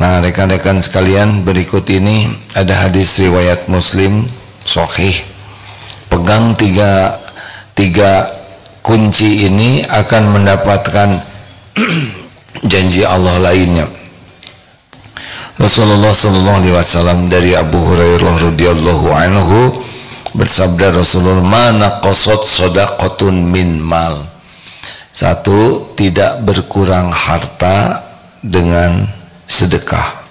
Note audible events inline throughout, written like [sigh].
Nah rekan-rekan sekalian berikut ini ada hadis riwayat muslim sohih pegang tiga, tiga kunci ini akan mendapatkan [clears throat] janji Allah lainnya Rasulullah SAW Alaihi Wasallam dari Abu Hurairah radhiyallahu anhu bersabda Rasulullah mana kosot sodakotun min mal satu tidak berkurang harta dengan sedekah.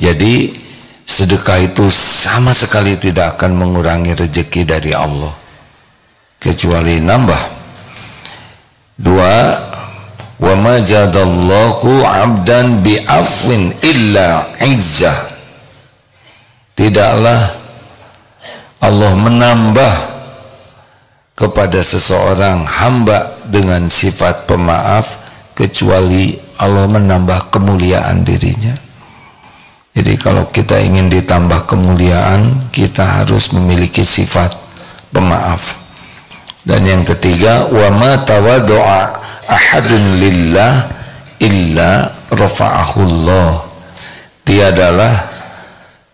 Jadi sedekah itu sama sekali tidak akan mengurangi rezeki dari Allah kecuali nambah. Dua, wa ma 'abdan bi afwin illa 'izzah. Tidaklah Allah menambah kepada seseorang hamba dengan sifat pemaaf kecuali Allah menambah kemuliaan dirinya. Jadi kalau kita ingin ditambah kemuliaan, kita harus memiliki sifat pemaaf. Dan yang ketiga, wa ma tawadu'a ahadun lillah illa rafa'ahullah. Tiadalah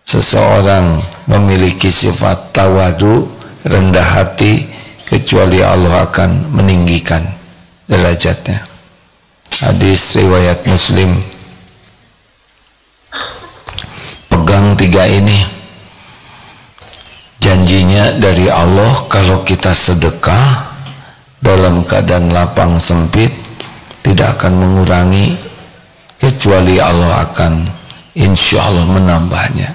seseorang memiliki sifat tawadu, rendah hati kecuali Allah akan meninggikan derajatnya. Hadis riwayat Muslim. Pegang tiga ini. Janjinya dari Allah kalau kita sedekah dalam keadaan lapang sempit tidak akan mengurangi kecuali Allah akan insya Allah menambahnya.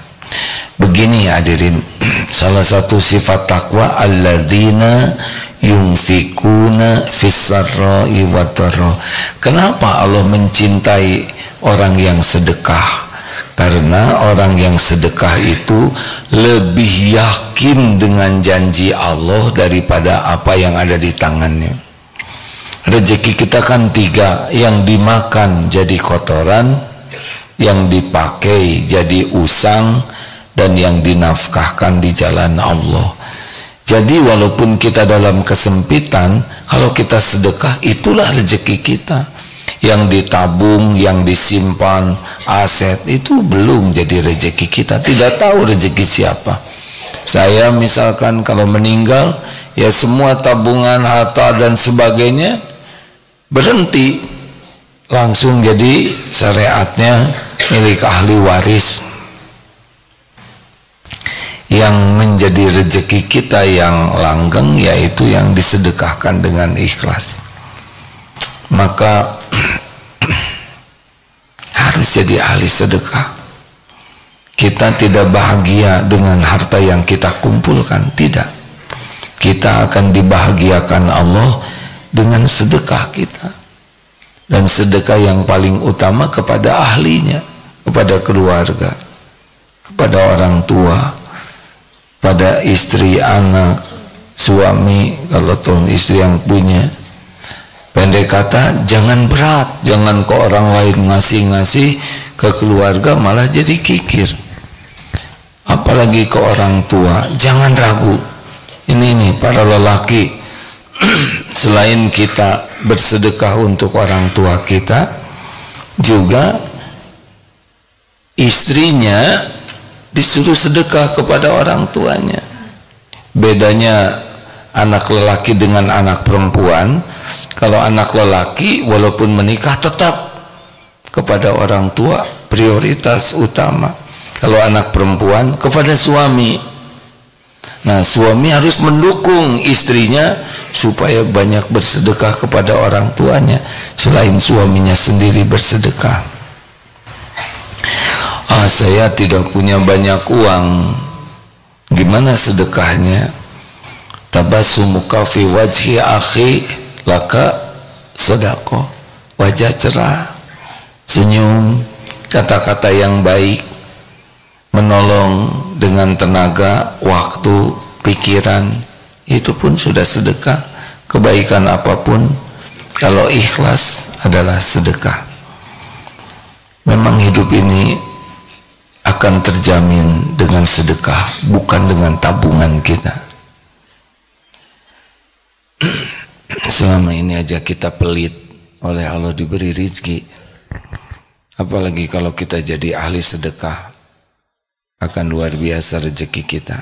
Begini hadirin, [clears throat] salah satu sifat takwa alladzina yunfikuna fisarro iwatoro kenapa Allah mencintai orang yang sedekah karena orang yang sedekah itu lebih yakin dengan janji Allah daripada apa yang ada di tangannya rezeki kita kan tiga yang dimakan jadi kotoran yang dipakai jadi usang dan yang dinafkahkan di jalan Allah jadi walaupun kita dalam kesempitan, kalau kita sedekah itulah rezeki kita. Yang ditabung, yang disimpan, aset itu belum jadi rezeki kita. Tidak tahu rezeki siapa. Saya misalkan kalau meninggal, ya semua tabungan, harta dan sebagainya berhenti langsung jadi syariatnya milik ahli waris yang menjadi rejeki kita yang langgeng yaitu yang disedekahkan dengan ikhlas maka [clears throat] harus jadi ahli sedekah kita tidak bahagia dengan harta yang kita kumpulkan tidak kita akan dibahagiakan Allah dengan sedekah kita dan sedekah yang paling utama kepada ahlinya kepada keluarga kepada orang tua pada istri, anak, suami, kalau tuan istri yang punya. Pendek kata, jangan berat, jangan ke orang lain ngasih-ngasih, ke keluarga malah jadi kikir. Apalagi ke orang tua, jangan ragu. Ini nih, para lelaki, [clears throat] selain kita bersedekah untuk orang tua kita, juga istrinya disuruh sedekah kepada orang tuanya bedanya anak lelaki dengan anak perempuan kalau anak lelaki walaupun menikah tetap kepada orang tua prioritas utama kalau anak perempuan kepada suami nah suami harus mendukung istrinya supaya banyak bersedekah kepada orang tuanya selain suaminya sendiri bersedekah saya tidak punya banyak uang gimana sedekahnya tabasumuka fi wajhi akhi laka sedako wajah cerah senyum kata-kata yang baik menolong dengan tenaga waktu pikiran itu pun sudah sedekah kebaikan apapun kalau ikhlas adalah sedekah memang hidup ini akan terjamin dengan sedekah, bukan dengan tabungan kita. [clears throat] Selama ini aja kita pelit, oleh Allah diberi rizki. Apalagi kalau kita jadi ahli sedekah, akan luar biasa rezeki kita.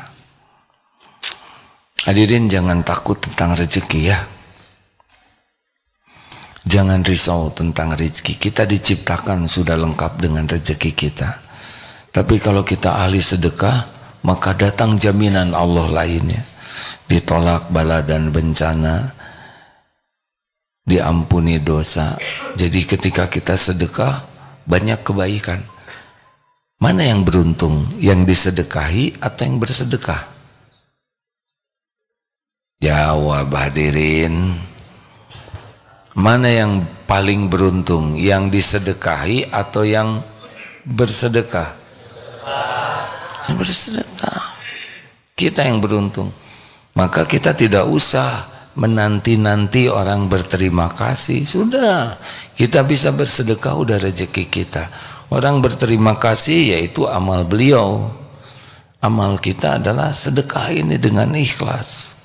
Hadirin jangan takut tentang rezeki ya. Jangan risau tentang rezeki. Kita diciptakan sudah lengkap dengan rezeki kita. Tapi kalau kita ahli sedekah, maka datang jaminan Allah lainnya. Ditolak bala dan bencana, diampuni dosa. Jadi ketika kita sedekah, banyak kebaikan. Mana yang beruntung? Yang disedekahi atau yang bersedekah? Jawab hadirin. Mana yang paling beruntung? Yang disedekahi atau yang bersedekah? bersedekah. Kita yang beruntung. Maka kita tidak usah menanti-nanti orang berterima kasih. Sudah, kita bisa bersedekah udah rezeki kita. Orang berterima kasih yaitu amal beliau. Amal kita adalah sedekah ini dengan ikhlas.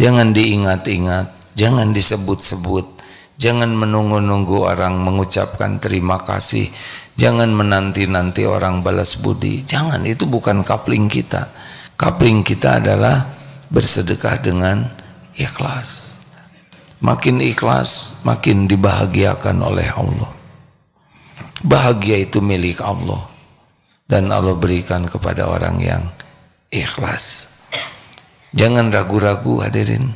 Jangan diingat-ingat, jangan disebut-sebut, jangan menunggu-nunggu orang mengucapkan terima kasih, Jangan menanti-nanti orang balas budi. Jangan, itu bukan kapling kita. Kapling kita adalah bersedekah dengan ikhlas. Makin ikhlas, makin dibahagiakan oleh Allah. Bahagia itu milik Allah. Dan Allah berikan kepada orang yang ikhlas. Jangan ragu-ragu hadirin.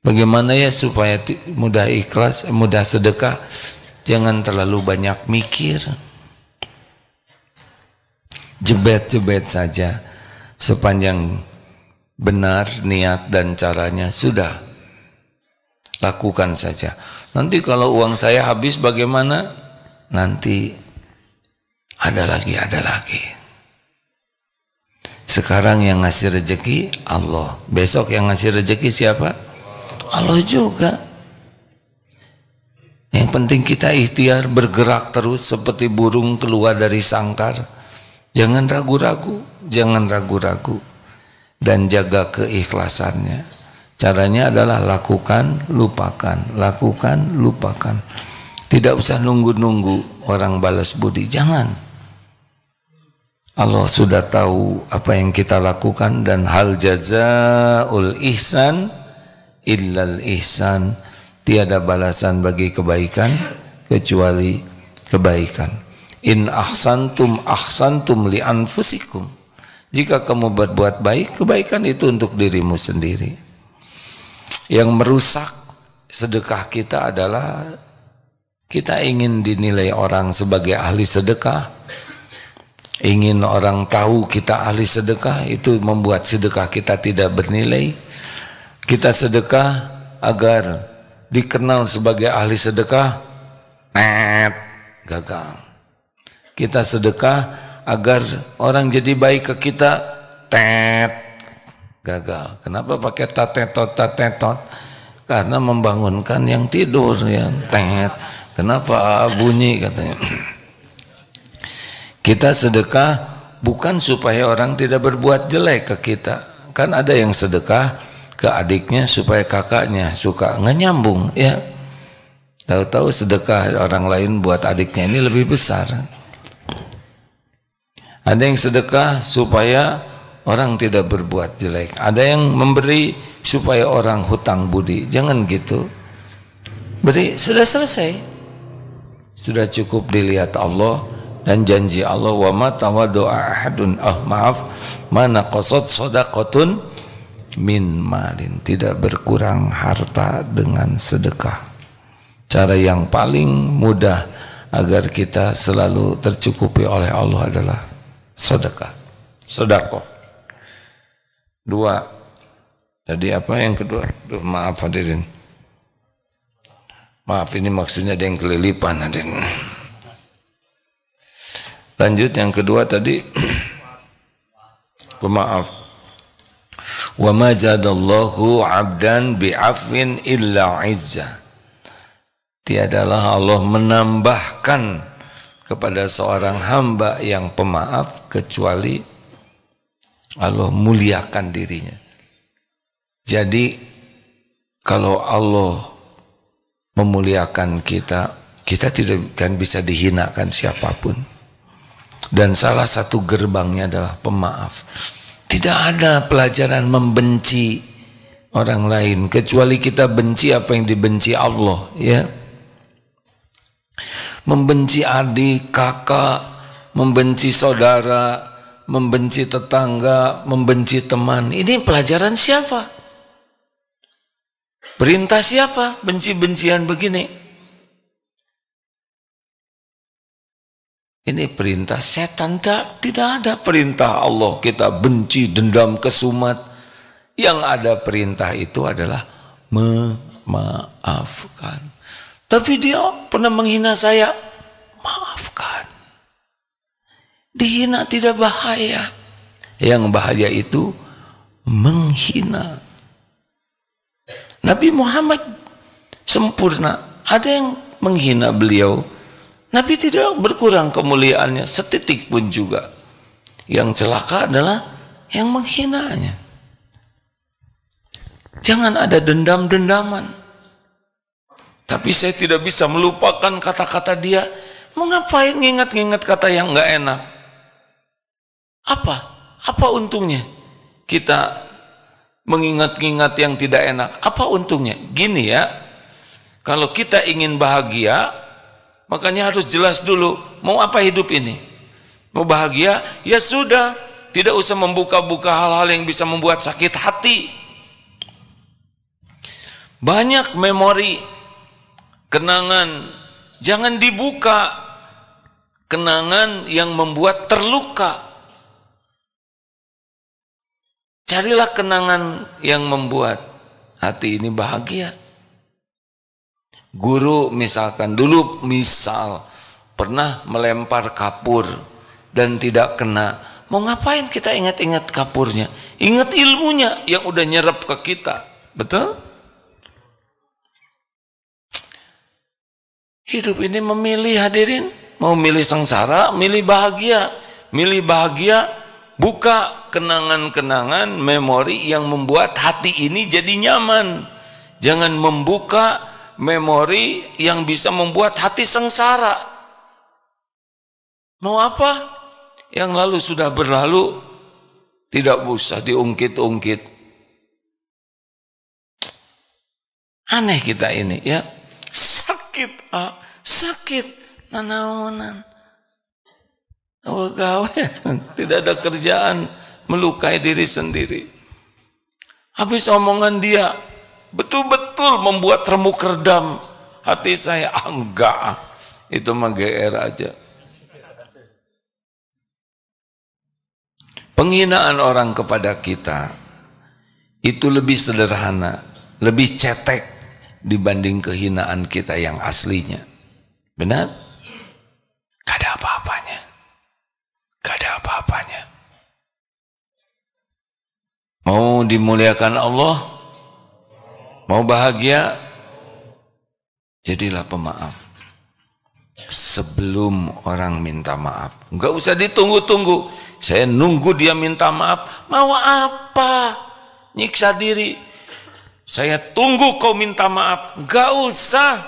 Bagaimana ya supaya mudah ikhlas, eh, mudah sedekah? Jangan terlalu banyak mikir jebet-jebet saja sepanjang benar niat dan caranya sudah lakukan saja. Nanti kalau uang saya habis bagaimana? Nanti ada lagi, ada lagi. Sekarang yang ngasih rezeki Allah. Besok yang ngasih rezeki siapa? Allah juga. Yang penting kita ikhtiar bergerak terus seperti burung keluar dari sangkar Jangan ragu-ragu, jangan ragu-ragu dan jaga keikhlasannya. Caranya adalah lakukan, lupakan, lakukan, lupakan. Tidak usah nunggu-nunggu orang balas budi, jangan. Allah sudah tahu apa yang kita lakukan dan hal jazaul ihsan illal ihsan. Tiada balasan bagi kebaikan kecuali kebaikan. In ahsantum ahsantum li anfusikum. Jika kamu berbuat baik, kebaikan itu untuk dirimu sendiri. Yang merusak sedekah kita adalah kita ingin dinilai orang sebagai ahli sedekah. Ingin orang tahu kita ahli sedekah, itu membuat sedekah kita tidak bernilai. Kita sedekah agar dikenal sebagai ahli sedekah, net gagal kita sedekah agar orang jadi baik ke kita tet gagal kenapa pakai tatetot tatetot karena membangunkan yang tidur ya tet kenapa ah, bunyi katanya [clears throat] kita sedekah bukan supaya orang tidak berbuat jelek ke kita kan ada yang sedekah ke adiknya supaya kakaknya suka nggak nyambung ya tahu-tahu sedekah orang lain buat adiknya ini lebih besar ada yang sedekah supaya orang tidak berbuat jelek. Ada yang memberi supaya orang hutang budi. Jangan gitu. Beri, sudah selesai. Sudah cukup dilihat Allah dan janji Allah wa ma tawaddu'a ahadun ah maaf mana qasad sadaqatun min malin tidak berkurang harta dengan sedekah cara yang paling mudah agar kita selalu tercukupi oleh Allah adalah sedekah. Sedekah. Dua. Jadi apa yang kedua? Duh, maaf hadirin. Maaf ini maksudnya ada yang kelilipan hadirin. Lanjut yang kedua tadi [clears throat] pemaaf. Wa ma jadallahu 'abdan bi'afin illa 'izza. Tiadalah Allah menambahkan kepada seorang hamba yang pemaaf kecuali Allah muliakan dirinya. Jadi kalau Allah memuliakan kita, kita tidak akan bisa dihinakan siapapun. Dan salah satu gerbangnya adalah pemaaf. Tidak ada pelajaran membenci orang lain kecuali kita benci apa yang dibenci Allah, ya membenci adik, kakak, membenci saudara, membenci tetangga, membenci teman. Ini pelajaran siapa? Perintah siapa? Benci-bencian begini. Ini perintah setan. Tidak, tidak ada perintah Allah. Kita benci, dendam, kesumat. Yang ada perintah itu adalah memaafkan. Tapi dia pernah menghina saya. Maafkan. Dihina tidak bahaya. Yang bahaya itu menghina. Nabi Muhammad sempurna. Ada yang menghina beliau. Nabi tidak berkurang kemuliaannya setitik pun juga. Yang celaka adalah yang menghinanya. Jangan ada dendam-dendaman. Tapi saya tidak bisa melupakan kata-kata dia. Mau ngapain ngingat-ngingat kata yang enggak enak? Apa? Apa untungnya kita mengingat-ingat yang tidak enak? Apa untungnya? Gini ya, kalau kita ingin bahagia, makanya harus jelas dulu mau apa hidup ini. Mau bahagia? Ya sudah, tidak usah membuka-buka hal-hal yang bisa membuat sakit hati. Banyak memori kenangan jangan dibuka kenangan yang membuat terluka carilah kenangan yang membuat hati ini bahagia guru misalkan dulu misal pernah melempar kapur dan tidak kena mau ngapain kita ingat-ingat kapurnya ingat ilmunya yang udah nyerap ke kita betul Hidup ini memilih hadirin. Mau milih sengsara, milih bahagia. Milih bahagia, buka kenangan-kenangan, memori yang membuat hati ini jadi nyaman. Jangan membuka memori yang bisa membuat hati sengsara. Mau apa? Yang lalu sudah berlalu, tidak usah diungkit-ungkit. Aneh kita ini ya. Sak sakit ah sakit nanaonan oh, gawe [laughs] tidak ada kerjaan melukai diri sendiri habis omongan dia betul-betul membuat remuk redam hati saya ah, enggak ah. itu mah GR aja penghinaan orang kepada kita itu lebih sederhana lebih cetek dibanding kehinaan kita yang aslinya. Benar? Gak ada apa-apanya. Gak ada apa-apanya. Mau dimuliakan Allah? Mau bahagia? Jadilah pemaaf. Sebelum orang minta maaf. Enggak usah ditunggu-tunggu. Saya nunggu dia minta maaf. Mau apa? Nyiksa diri saya tunggu kau minta maaf. Gak usah.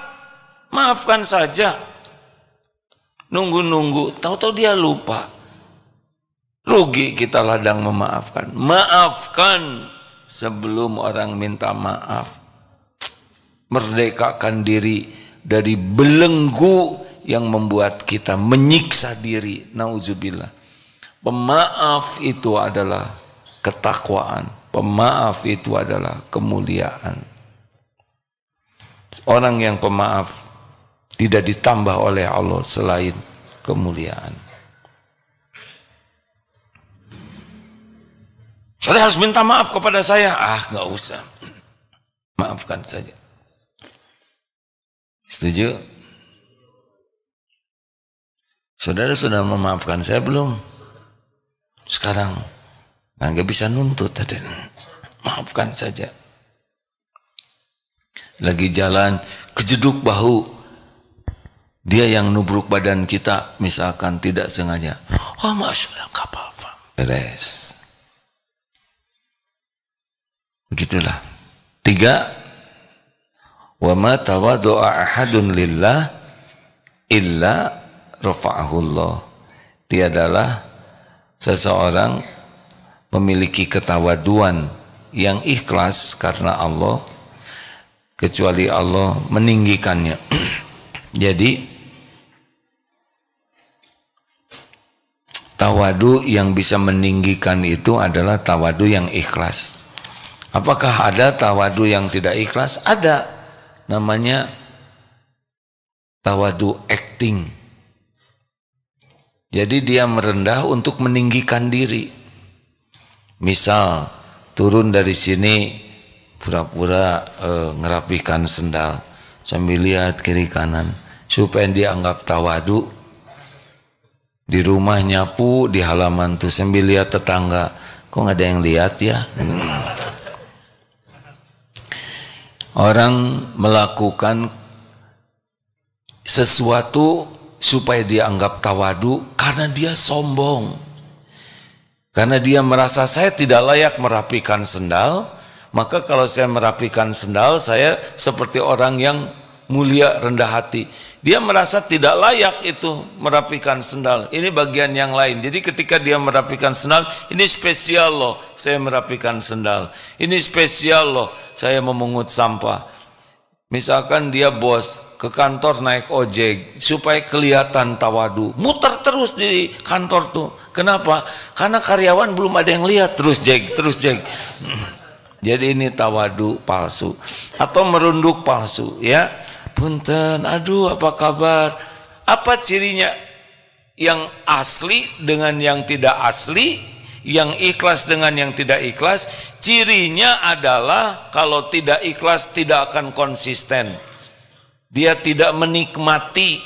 Maafkan saja. Nunggu-nunggu. Tahu-tahu dia lupa. Rugi kita ladang memaafkan. Maafkan sebelum orang minta maaf. Merdekakan diri dari belenggu yang membuat kita menyiksa diri. Nauzubillah. Pemaaf itu adalah ketakwaan Pemaaf itu adalah kemuliaan. Orang yang pemaaf tidak ditambah oleh Allah selain kemuliaan. Saudara harus minta maaf kepada saya. Ah, nggak usah. Maafkan saja. Setuju? Saudara sudah memaafkan saya belum? Sekarang Nah, nggak bisa nuntut, Aden. Maafkan saja. Lagi jalan, kejeduk bahu. Dia yang nubruk badan kita, misalkan tidak sengaja. Oh, ah, masyarakat, nggak apa-apa. Beres. Begitulah. Tiga. Wama tawa doa ahadun lillah illa rafa'ahullah. Tiadalah seseorang memiliki ketawaduan yang ikhlas karena Allah kecuali Allah meninggikannya. [clears throat] Jadi tawadu yang bisa meninggikan itu adalah tawadu yang ikhlas. Apakah ada tawadu yang tidak ikhlas? Ada. Namanya tawadu acting. Jadi dia merendah untuk meninggikan diri. Misal turun dari sini pura-pura e, ngerapikan sendal sambil lihat kiri kanan supaya dianggap tawadu di rumah nyapu di halaman tuh sambil lihat tetangga kok nggak ada yang lihat ya [laughs] orang melakukan sesuatu supaya dianggap tawadu karena dia sombong karena dia merasa saya tidak layak merapikan sendal, maka kalau saya merapikan sendal, saya seperti orang yang mulia rendah hati. Dia merasa tidak layak itu merapikan sendal. Ini bagian yang lain. Jadi ketika dia merapikan sendal, ini spesial loh saya merapikan sendal. Ini spesial loh saya memungut sampah. Misalkan dia bos ke kantor naik ojek supaya kelihatan tawadu. Muter terus di kantor tuh. Kenapa? Karena karyawan belum ada yang lihat terus jeg, terus jeg. [clears throat] Jadi ini tawadu palsu atau merunduk palsu ya. Punten, aduh apa kabar? Apa cirinya? Yang asli dengan yang tidak asli yang ikhlas dengan yang tidak ikhlas cirinya adalah kalau tidak ikhlas tidak akan konsisten dia tidak menikmati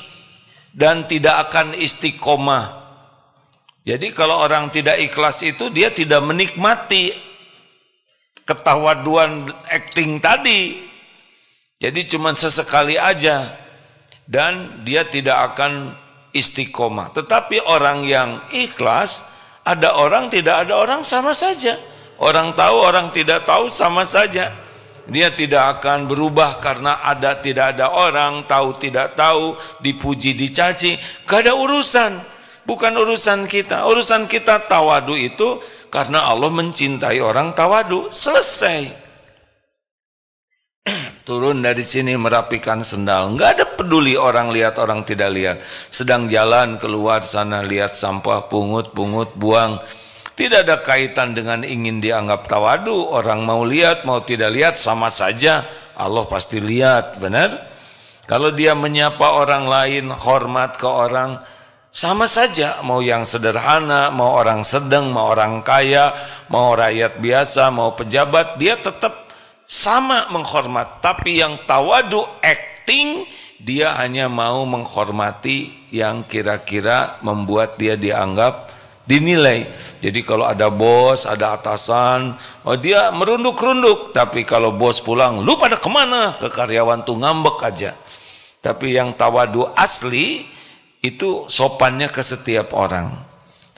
dan tidak akan istiqomah jadi kalau orang tidak ikhlas itu dia tidak menikmati ketahuan acting tadi jadi cuma sesekali aja dan dia tidak akan istiqomah tetapi orang yang ikhlas ada orang, tidak ada orang, sama saja. Orang tahu, orang tidak tahu, sama saja. Dia tidak akan berubah karena ada tidak ada orang, tahu tidak tahu, dipuji dicaci. Gak ada urusan, bukan urusan kita. Urusan kita tawadu itu karena Allah mencintai orang tawadu. Selesai turun dari sini merapikan sendal. Nggak ada peduli orang lihat orang tidak lihat. Sedang jalan keluar sana lihat sampah pungut pungut buang. Tidak ada kaitan dengan ingin dianggap tawadu. Orang mau lihat mau tidak lihat sama saja. Allah pasti lihat, benar? Kalau dia menyapa orang lain, hormat ke orang, sama saja mau yang sederhana, mau orang sedang, mau orang kaya, mau rakyat biasa, mau pejabat, dia tetap sama menghormat tapi yang tawadu acting dia hanya mau menghormati yang kira-kira membuat dia dianggap dinilai. Jadi kalau ada bos, ada atasan, oh dia merunduk-runduk. Tapi kalau bos pulang, lu pada kemana? Ke karyawan tuh ngambek aja. Tapi yang tawadu asli itu sopannya ke setiap orang.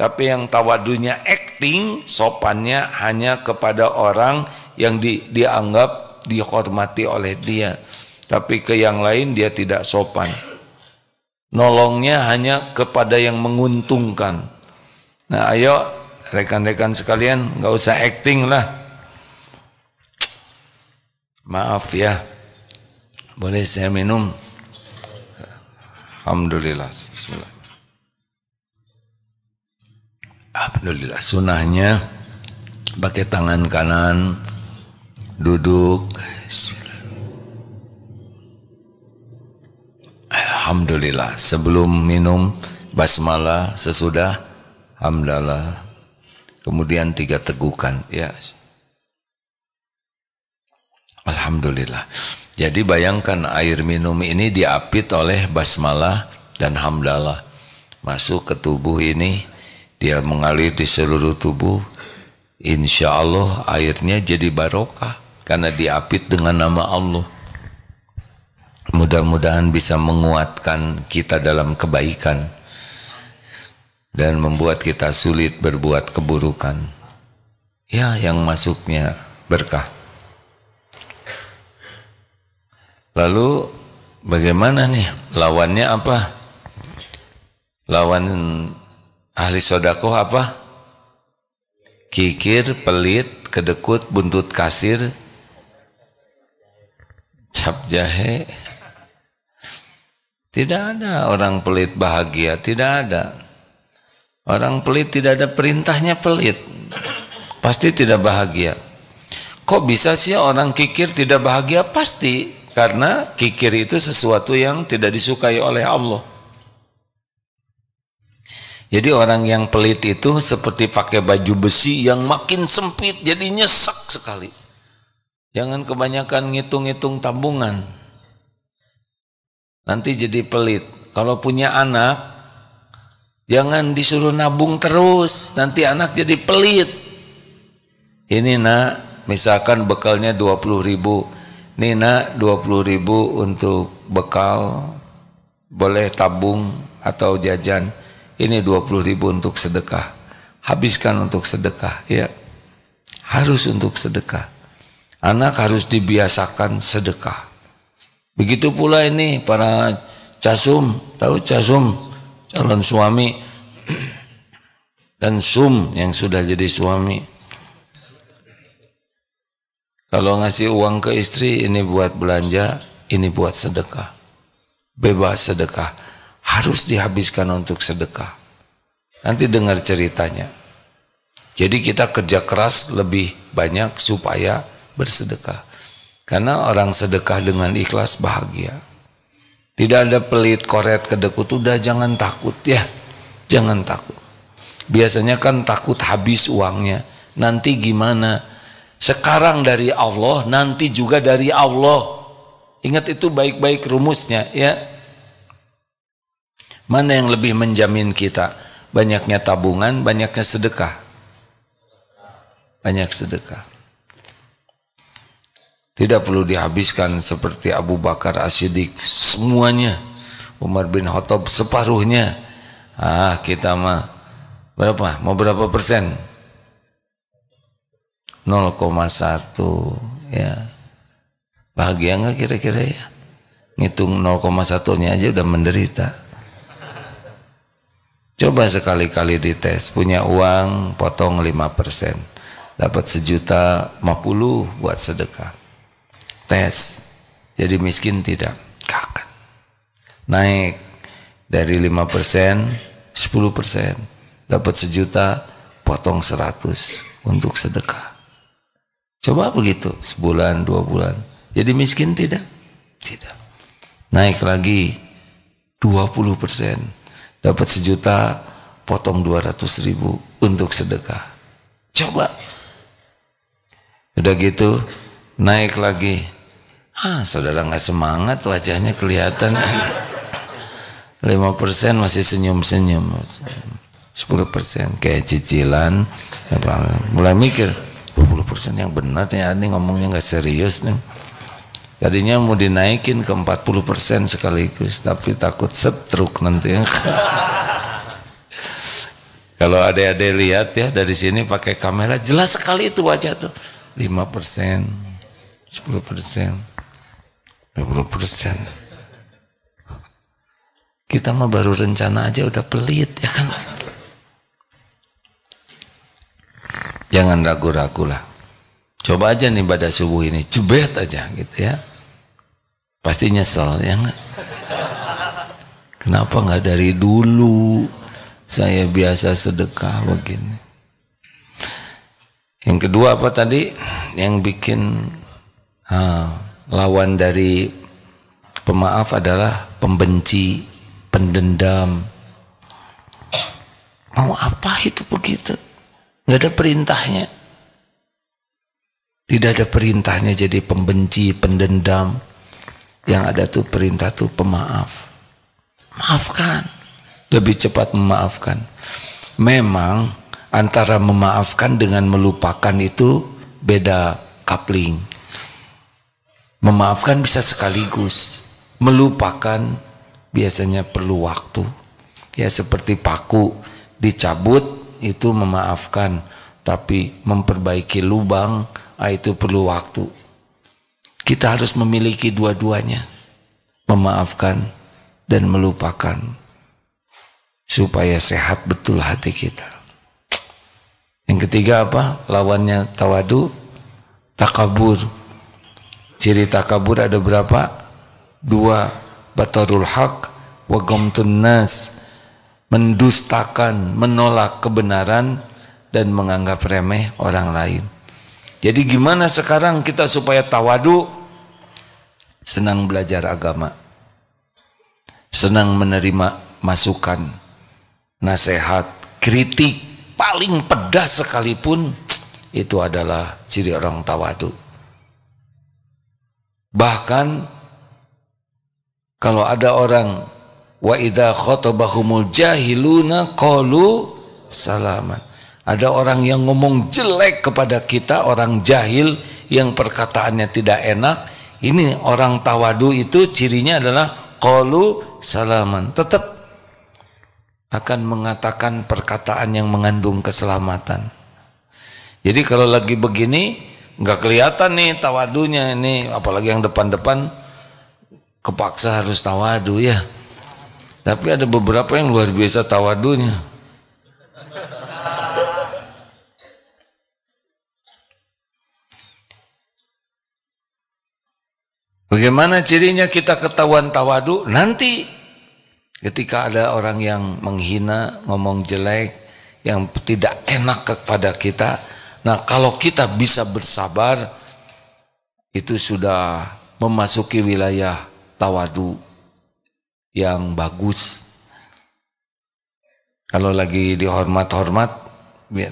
Tapi yang tawadunya acting, sopannya hanya kepada orang yang di, dianggap dihormati oleh dia. Tapi ke yang lain dia tidak sopan. Nolongnya hanya kepada yang menguntungkan. Nah ayo rekan-rekan sekalian nggak usah acting lah. Maaf ya, boleh saya minum? Alhamdulillah. Bismillah. Alhamdulillah. Sunahnya pakai tangan kanan, duduk Alhamdulillah sebelum minum basmalah sesudah hamdalah kemudian tiga tegukan ya Alhamdulillah jadi bayangkan air minum ini diapit oleh basmalah dan hamdalah masuk ke tubuh ini dia mengalir di seluruh tubuh insya Allah airnya jadi barokah karena diapit dengan nama Allah. Mudah-mudahan bisa menguatkan kita dalam kebaikan dan membuat kita sulit berbuat keburukan. Ya, yang masuknya berkah. Lalu bagaimana nih? Lawannya apa? Lawan ahli sodako apa? Kikir, pelit, kedekut, buntut kasir, cap jahe. Tidak ada orang pelit bahagia, tidak ada. Orang pelit tidak ada perintahnya pelit. Pasti tidak bahagia. Kok bisa sih orang kikir tidak bahagia? Pasti. Karena kikir itu sesuatu yang tidak disukai oleh Allah. Jadi orang yang pelit itu seperti pakai baju besi yang makin sempit jadi nyesek sekali. Jangan kebanyakan ngitung-ngitung tabungan. Nanti jadi pelit. Kalau punya anak, jangan disuruh nabung terus. Nanti anak jadi pelit. Ini nak, misalkan bekalnya 20 ribu. Ini nak 20 ribu untuk bekal. Boleh tabung atau jajan. Ini 20 ribu untuk sedekah. Habiskan untuk sedekah. Ya, harus untuk sedekah Anak harus dibiasakan sedekah. Begitu pula ini para casum, tahu casum calon suami [clears throat] dan sum yang sudah jadi suami. Kalau ngasih uang ke istri ini buat belanja, ini buat sedekah. Bebas sedekah. Harus dihabiskan untuk sedekah. Nanti dengar ceritanya. Jadi kita kerja keras lebih banyak supaya bersedekah. Karena orang sedekah dengan ikhlas bahagia. Tidak ada pelit, koret, kedekut. Udah jangan takut ya. Jangan takut. Biasanya kan takut habis uangnya. Nanti gimana? Sekarang dari Allah, nanti juga dari Allah. Ingat itu baik-baik rumusnya ya. Mana yang lebih menjamin kita? Banyaknya tabungan, banyaknya sedekah. Banyak sedekah. Tidak perlu dihabiskan seperti Abu Bakar Asyidik semuanya. Umar bin Khattab separuhnya. Ah, kita mah berapa? Mau berapa persen? 0,1 ya. Bahagia nggak kira-kira ya? Ngitung 0,1-nya aja udah menderita. Coba sekali-kali dites, punya uang potong 5%. persen Dapat sejuta 50 buat sedekah tes jadi miskin tidak kagak naik dari lima persen sepuluh persen dapat sejuta potong seratus untuk sedekah coba begitu sebulan dua bulan jadi miskin tidak tidak naik lagi dua puluh persen dapat sejuta potong dua ratus ribu untuk sedekah coba udah gitu naik lagi. Ah, saudara nggak semangat, wajahnya kelihatan. 5% masih senyum-senyum. 10% kayak cicilan. Mulai mikir, 20% yang benar nih, ini ngomongnya nggak serius nih. Tadinya mau dinaikin ke 40% sekaligus, tapi takut setruk nanti. Kalau adik-adik lihat ya dari sini pakai kamera jelas sekali itu wajah tuh. 5 persen. 10 persen, 20 persen. Kita mah baru rencana aja udah pelit ya kan. Jangan ragu-ragu lah. Coba aja nih pada subuh ini, jebet aja gitu ya. Pasti nyesel ya enggak? Kenapa nggak dari dulu saya biasa sedekah begini? Yang kedua apa tadi? Yang bikin Nah, lawan dari pemaaf adalah pembenci, pendendam. Mau apa itu begitu? Tidak ada perintahnya. Tidak ada perintahnya jadi pembenci, pendendam. Yang ada tuh perintah tuh pemaaf. Maafkan. Lebih cepat memaafkan. Memang antara memaafkan dengan melupakan itu beda kapling. Memaafkan bisa sekaligus, melupakan biasanya perlu waktu. Ya seperti paku dicabut itu memaafkan, tapi memperbaiki lubang ah, itu perlu waktu. Kita harus memiliki dua-duanya, memaafkan dan melupakan supaya sehat betul hati kita. Yang ketiga apa? Lawannya tawadu, takabur. Ciri takabur ada berapa? Dua. Batarul haq wa gomtun nas. Mendustakan, menolak kebenaran dan menganggap remeh orang lain. Jadi gimana sekarang kita supaya tawadu? Senang belajar agama. Senang menerima masukan, nasihat, kritik. Paling pedas sekalipun itu adalah ciri orang tawadu. Bahkan kalau ada orang wa idza khatabahumul jahiluna qalu salaman. Ada orang yang ngomong jelek kepada kita, orang jahil yang perkataannya tidak enak. Ini orang tawadu itu cirinya adalah qalu salaman. Tetap akan mengatakan perkataan yang mengandung keselamatan. Jadi kalau lagi begini, nggak kelihatan nih tawadunya ini apalagi yang depan-depan kepaksa harus tawadu ya tapi ada beberapa yang luar biasa tawadunya Bagaimana cirinya kita ketahuan tawadu? Nanti ketika ada orang yang menghina, ngomong jelek, yang tidak enak kepada kita, Nah, kalau kita bisa bersabar, itu sudah memasuki wilayah tawadu yang bagus. Kalau lagi dihormat-hormat, ya,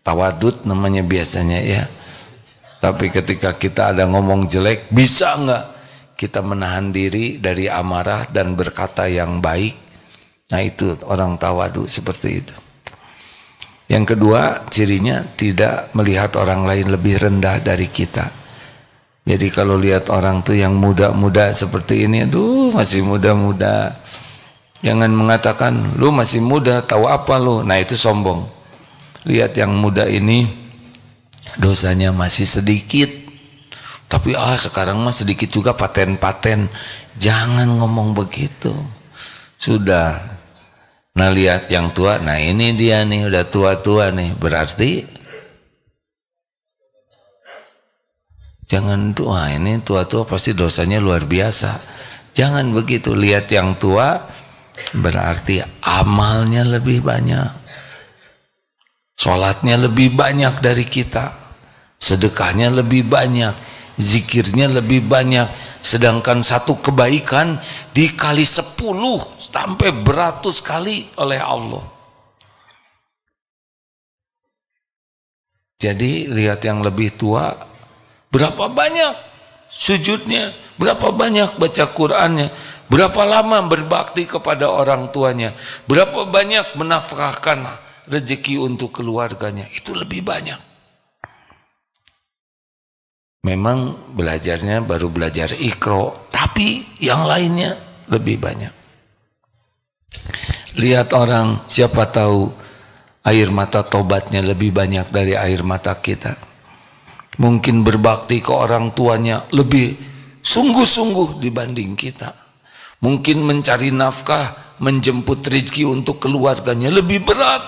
tawadut namanya biasanya ya. Tapi ketika kita ada ngomong jelek, bisa nggak kita menahan diri dari amarah dan berkata yang baik? Nah itu orang tawadu seperti itu. Yang kedua, cirinya tidak melihat orang lain lebih rendah dari kita. Jadi kalau lihat orang tuh yang muda-muda seperti ini, aduh masih muda-muda. Jangan mengatakan, lu masih muda, tahu apa lu? Nah itu sombong. Lihat yang muda ini, dosanya masih sedikit. Tapi ah sekarang mah sedikit juga paten-paten. Jangan ngomong begitu. Sudah, Nah lihat yang tua, nah ini dia nih udah tua-tua nih. Berarti jangan tua, ini tua-tua pasti dosanya luar biasa. Jangan begitu, lihat yang tua berarti amalnya lebih banyak. Sholatnya lebih banyak dari kita. Sedekahnya lebih banyak zikirnya lebih banyak sedangkan satu kebaikan dikali sepuluh sampai beratus kali oleh Allah jadi lihat yang lebih tua berapa banyak sujudnya berapa banyak baca Qurannya berapa lama berbakti kepada orang tuanya berapa banyak menafkahkan rezeki untuk keluarganya itu lebih banyak memang belajarnya baru belajar ikro, tapi yang lainnya lebih banyak. Lihat orang, siapa tahu air mata tobatnya lebih banyak dari air mata kita. Mungkin berbakti ke orang tuanya lebih sungguh-sungguh dibanding kita. Mungkin mencari nafkah, menjemput rezeki untuk keluarganya lebih berat.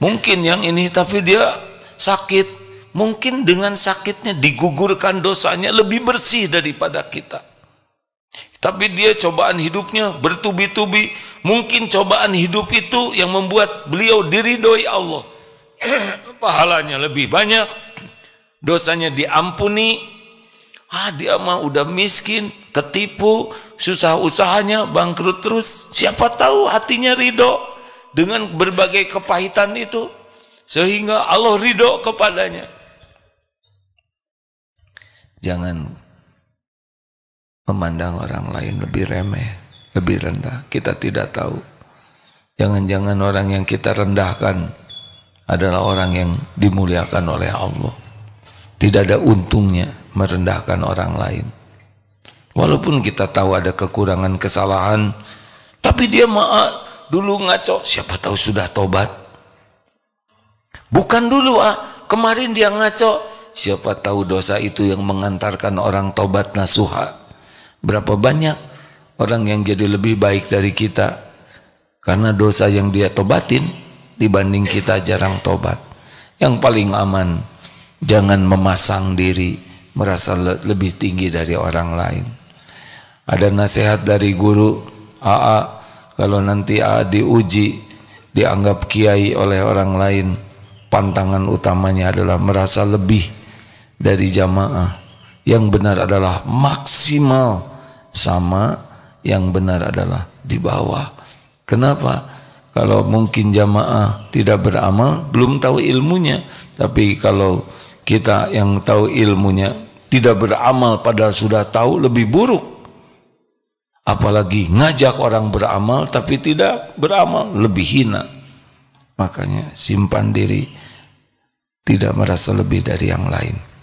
Mungkin yang ini, tapi dia sakit, mungkin dengan sakitnya digugurkan dosanya lebih bersih daripada kita. Tapi dia cobaan hidupnya bertubi-tubi. Mungkin cobaan hidup itu yang membuat beliau diridhoi Allah. [clears throat] Pahalanya lebih banyak, dosanya diampuni. Ah, dia mah udah miskin, ketipu, susah usahanya, bangkrut terus. Siapa tahu hatinya ridho dengan berbagai kepahitan itu sehingga Allah ridho kepadanya. Jangan memandang orang lain lebih remeh, lebih rendah. Kita tidak tahu. Jangan-jangan orang yang kita rendahkan adalah orang yang dimuliakan oleh Allah. Tidak ada untungnya merendahkan orang lain. Walaupun kita tahu ada kekurangan, kesalahan, tapi dia maaf dulu ngaco, siapa tahu sudah tobat. Bukan dulu ah, kemarin dia ngaco, Siapa tahu dosa itu yang mengantarkan orang tobat nasuha. Berapa banyak orang yang jadi lebih baik dari kita karena dosa yang dia tobatin dibanding kita jarang tobat. Yang paling aman jangan memasang diri merasa lebih tinggi dari orang lain. Ada nasihat dari guru AA kalau nanti AA diuji dianggap kiai oleh orang lain pantangan utamanya adalah merasa lebih dari jamaah. Yang benar adalah maksimal sama yang benar adalah di bawah. Kenapa? Kalau mungkin jamaah tidak beramal, belum tahu ilmunya. Tapi kalau kita yang tahu ilmunya tidak beramal padahal sudah tahu lebih buruk. Apalagi ngajak orang beramal tapi tidak beramal, lebih hina. Makanya simpan diri tidak merasa lebih dari yang lain.